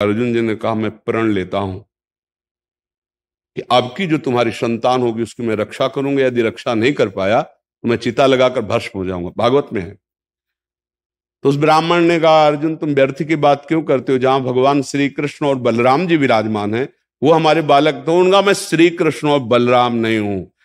अर्जुन जी ने कहा मैं प्रण लेता हूं कि अब की जो तुम्हारी संतान होगी उसकी मैं रक्षा करूंगा यदि रक्षा नहीं कर पाया तो मैं चिता लगाकर भस्म हो जाऊंगा भागवत में है तो उस ब्राह्मण ने कहा अर्जुन तुम व्यर्थ की बात क्यों करते हो जहां भगवान श्री कृष्ण और बलराम जी विराजमान है वो हमारे बालक तो उनका मैं श्री कृष्ण और बलराम नहीं हूं